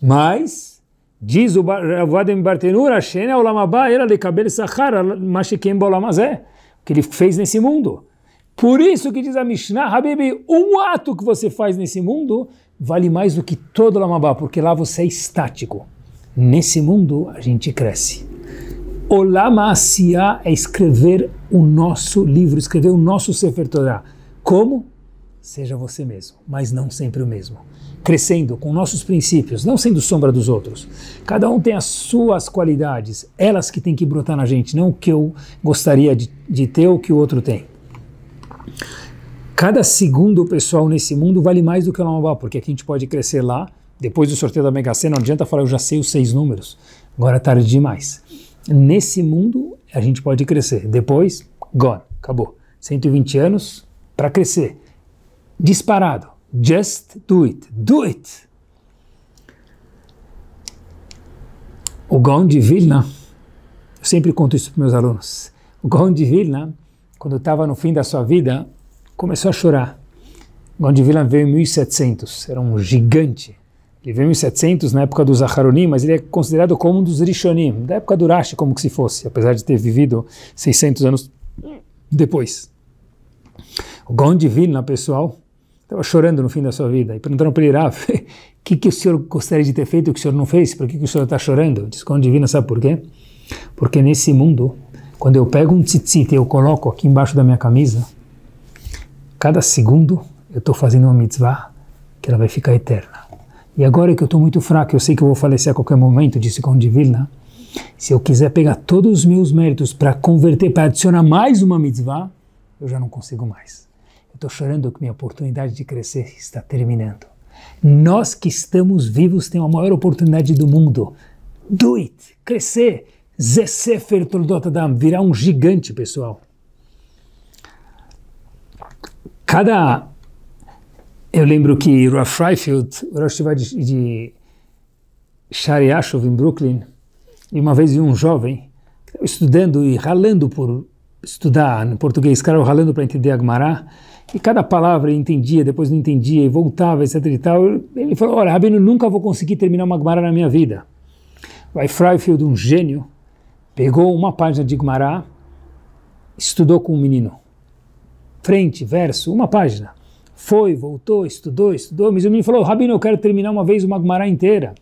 Mas Diz o Vadim Bartenura, Shena é Olamabá, era de é cabelo Sahara, Mashikem Bolamazé, que ele fez nesse mundo. Por isso que diz a Mishnah, Habibi, um ato que você faz nesse mundo vale mais do que todo Lamabá, porque lá você é estático. Nesse mundo a gente cresce. O Lamasia é escrever o nosso livro, escrever o nosso Sefer Torah. Como? Seja você mesmo, mas não sempre o mesmo crescendo com nossos princípios, não sendo sombra dos outros. Cada um tem as suas qualidades, elas que tem que brotar na gente, não o que eu gostaria de, de ter ou que o outro tem. Cada segundo pessoal nesse mundo vale mais do que o normal, porque aqui a gente pode crescer lá. Depois do sorteio da Mega Sena, não adianta falar eu já sei os seis números. Agora é tarde demais. Nesse mundo a gente pode crescer. Depois, gone, acabou. 120 anos para crescer. Disparado. Just do it. Do it. O Gaon de Vilna, eu sempre conto isso para meus alunos. O Gaon de Vilna, quando estava no fim da sua vida, começou a chorar. O Gaon de Vilna veio em 1700, era um gigante. Ele veio em 1700, na época dos Aharonim, mas ele é considerado como um dos Rishonim, da época do Rashi, como que se fosse, apesar de ter vivido 600 anos depois. O Gaon de Vilna, pessoal, estava chorando no fim da sua vida. E perguntaram para ele, o que, que o senhor gostaria de ter feito e o que o senhor não fez? Por que, que o senhor está chorando? Diz, com divina, sabe por quê? Porque nesse mundo, quando eu pego um tzitzit e eu coloco aqui embaixo da minha camisa, cada segundo eu estou fazendo uma mitzvah que ela vai ficar eterna. E agora que eu estou muito fraco, eu sei que eu vou falecer a qualquer momento, disse com divina, se eu quiser pegar todos os meus méritos para converter, para adicionar mais uma mitzvah, eu já não consigo mais estou chorando que minha oportunidade de crescer está terminando. Nós que estamos vivos temos a maior oportunidade do mundo. Do it, crescer, Zesefer Toldotatam, virar um gigante, pessoal. Cada. Eu lembro que Ralph Reifeld, o Rosh de, de Shariashov, em Brooklyn, e uma vez vi um jovem estudando e ralando por estudar em português, cara, ralando para entender Agmará, e cada palavra ele entendia, depois não entendia, e voltava, etc. E tal. Ele falou: Olha, Rabino, nunca vou conseguir terminar uma Gemara na minha vida. Vai Freifield, um gênio, pegou uma página de Gemara, estudou com um menino. Frente, verso, uma página. Foi, voltou, estudou, estudou, mas o menino falou: Rabino, eu quero terminar uma vez uma Gemara inteira.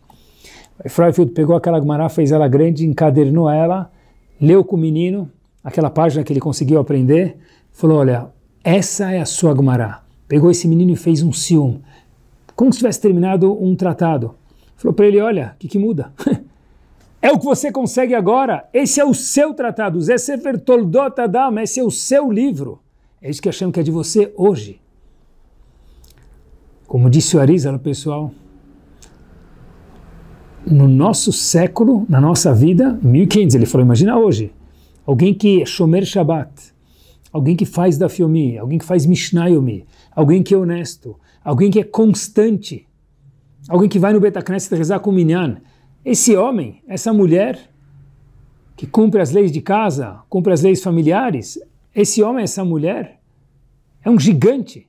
Vai Freifield pegou aquela Gemara, fez ela grande, encadernou ela, leu com o menino aquela página que ele conseguiu aprender, falou: Olha essa é a sua Gumará. Pegou esse menino e fez um ciúme. Como se tivesse terminado um tratado. Falou para ele: Olha, o que, que muda? é o que você consegue agora. Esse é o seu tratado. Zé Sefer Toldot Adam. Esse é o seu livro. É isso que achamos que é de você hoje. Como disse o Arizal, pessoal, no nosso século, na nossa vida, 1500, ele falou, imagina hoje, alguém que é Shomer Shabbat, alguém que faz da Yomi, alguém que faz Mishnah Yomi, alguém que é honesto, alguém que é constante, alguém que vai no Betacneset rezar com o Minyan. Esse homem, essa mulher que cumpre as leis de casa, cumpre as leis familiares, esse homem, essa mulher é um gigante.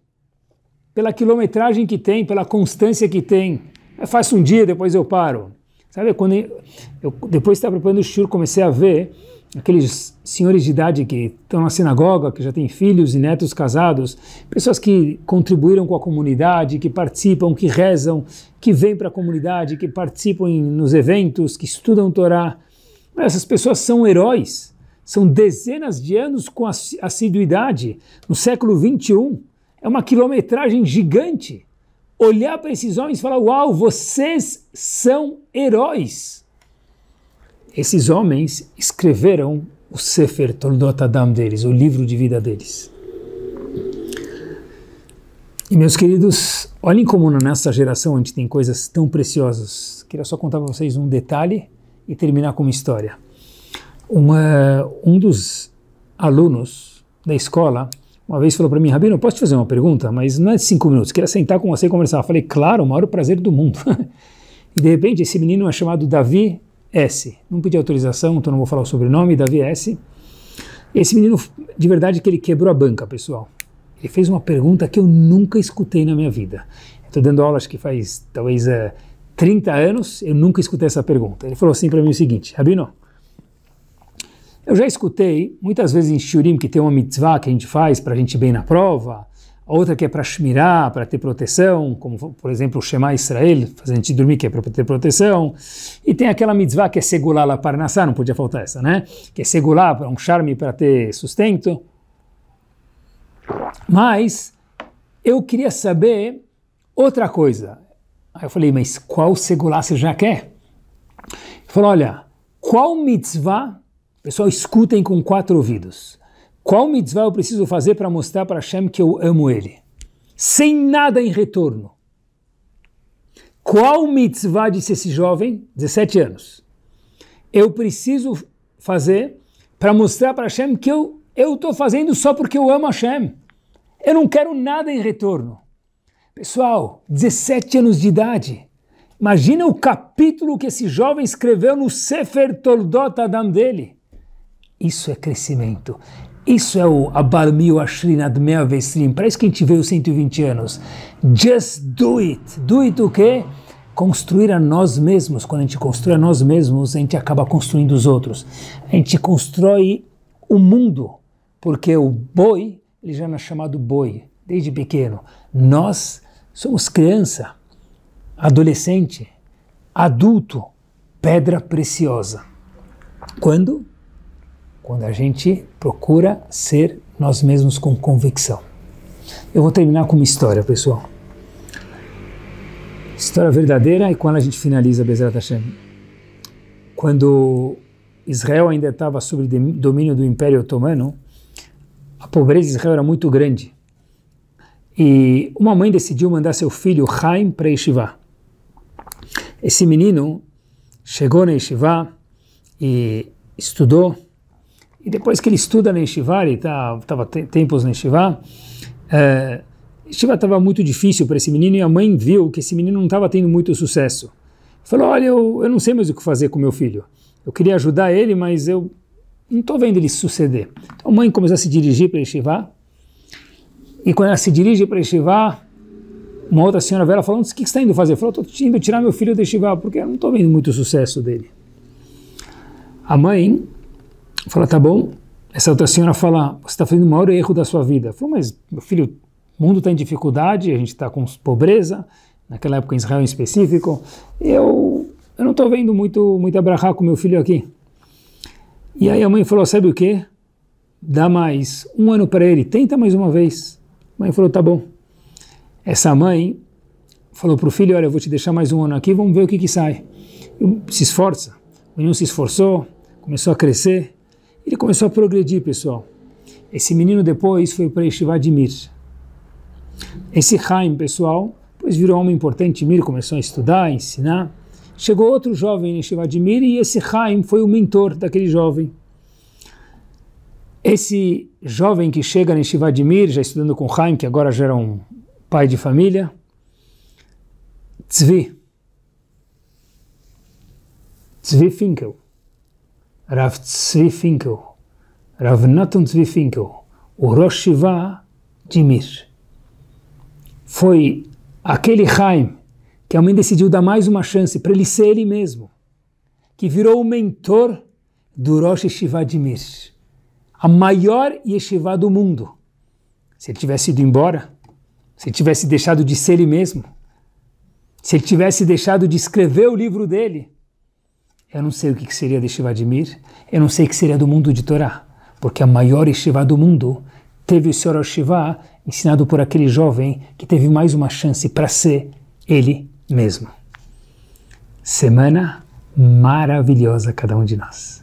Pela quilometragem que tem, pela constância que tem. Eu é faço um dia, depois eu paro. Sabe, quando eu, eu depois estava preparando o shur, comecei a ver aqueles senhores de idade que estão na sinagoga, que já têm filhos e netos casados, pessoas que contribuíram com a comunidade, que participam, que rezam, que vêm para a comunidade, que participam em, nos eventos, que estudam Torá. Essas pessoas são heróis. São dezenas de anos com assiduidade. No século 21 é uma quilometragem gigante. Olhar para esses homens e falar: Uau, vocês são heróis! esses homens escreveram o Sefer Toldot Adam deles, o livro de vida deles. E meus queridos, olhem como na nossa geração a gente tem coisas tão preciosas. Queria só contar para vocês um detalhe e terminar com uma história. Uma, um dos alunos da escola uma vez falou para mim, Rabino, posso te fazer uma pergunta? Mas não é de cinco minutos, queria sentar com você e conversar. Eu falei, claro, o maior prazer do mundo. e de repente esse menino é chamado Davi S. Não pedi autorização, então não vou falar o sobrenome, Davi S. Esse menino, de verdade, que ele quebrou a banca, pessoal. Ele fez uma pergunta que eu nunca escutei na minha vida. Estou dando aula, acho que faz talvez é, eh, 30 anos, eu nunca escutei essa pergunta. Ele falou assim para mim o seguinte: Rabino, eu já escutei muitas vezes em Shurim que tem uma mitzvah que a gente faz para a gente ir bem na prova, a outra que é para Shmirá, para ter proteção, como por exemplo o Shema Israel, fazer a gente dormir, que é para ter proteção. E tem aquela mitzvah que é segular la para não podia faltar essa, né? Que é segular para é um charme para ter sustento. Mas eu queria saber outra coisa. Aí eu falei, mas qual segular você já quer? Ele falou, olha, qual mitzvah, pessoal, escutem com quatro ouvidos. Qual mitzvah eu preciso fazer para mostrar para Hashem que eu amo ele? Sem nada em retorno. Qual mitzvah, disse esse jovem, 17 anos, eu preciso fazer para mostrar para Hashem que eu estou fazendo só porque eu amo Hashem? Eu não quero nada em retorno. Pessoal, 17 anos de idade. Imagina o capítulo que esse jovem escreveu no Sefer Toldot Adam dele. Isso é crescimento. Isso é o Abarmio Ashrin Admel Vestrim. Para isso que a gente veio 120 anos. Just do it. Do it o quê? Construir a nós mesmos. Quando a gente constrói a nós mesmos, a gente acaba construindo os outros. A gente constrói o mundo, porque o boi, ele já não é chamado boi desde pequeno. Nós somos criança, adolescente, adulto, pedra preciosa. Quando quando a gente procura ser nós mesmos com convicção. Eu vou terminar com uma história, pessoal. História verdadeira e quando a gente finaliza Bezerra Hashem. Quando Israel ainda estava sob domínio do Império Otomano, a pobreza de Israel era muito grande. E uma mãe decidiu mandar seu filho Haim para Yeshiva. Esse menino chegou na Yeshiva e estudou e depois que ele estuda na Yeshiva, ele estava tá, tempos na Yeshiva, é, estava muito difícil para esse menino e a mãe viu que esse menino não estava tendo muito sucesso. Falou, olha, eu, eu não sei mais o que fazer com meu filho. Eu queria ajudar ele, mas eu não estou vendo ele suceder. Então a mãe começou a se dirigir para Yeshiva, e quando ela se dirige para Yeshiva, uma outra senhora vela falando, o que, você está indo fazer? Falou, estou indo tirar meu filho de Yeshiva, porque eu não estou vendo muito sucesso dele. A mãe Fala, tá bom? Essa outra senhora fala, você está fazendo o maior erro da sua vida. Falou, mas meu filho, o mundo está em dificuldade, a gente está com pobreza, naquela época em Israel em específico, eu, eu não estou vendo muito, muito abraçar com meu filho aqui. E aí a mãe falou, sabe o que? Dá mais um ano para ele, tenta mais uma vez. A mãe falou, tá bom. Essa mãe falou para o filho, olha, eu vou te deixar mais um ano aqui, vamos ver o que, que sai. E se esforça. O menino se esforçou, começou a crescer, ele começou a progredir, pessoal. Esse menino depois foi para Yeshiva de Mir. Esse Haim, pessoal, depois virou homem importante Mir, começou a estudar, a ensinar. Chegou outro jovem em Yeshiva de Mir e esse Haim foi o mentor daquele jovem. Esse jovem que chega em Yeshiva de Mir, já estudando com Haim, que agora já era um pai de família, Tzvi. Tzvi Finkel. Rav Tzvi Finkel, Rav Nathan Tzvi Finkel, o Rosh Shiva de Mir. Foi aquele Chaim que a mãe decidiu dar mais uma chance para ele ser ele mesmo, que virou o mentor do Rosh Shiva de Mir, a maior yeshiva do mundo. Se ele tivesse ido embora, se ele tivesse deixado de ser ele mesmo, se ele tivesse deixado de escrever o livro dele, eu não sei o que seria de Shiva de Mir, eu não sei o que seria do mundo de Torá, porque a maior Shiva do mundo teve o Sr. Shiva ensinado por aquele jovem que teve mais uma chance para ser ele mesmo. Semana maravilhosa cada um de nós.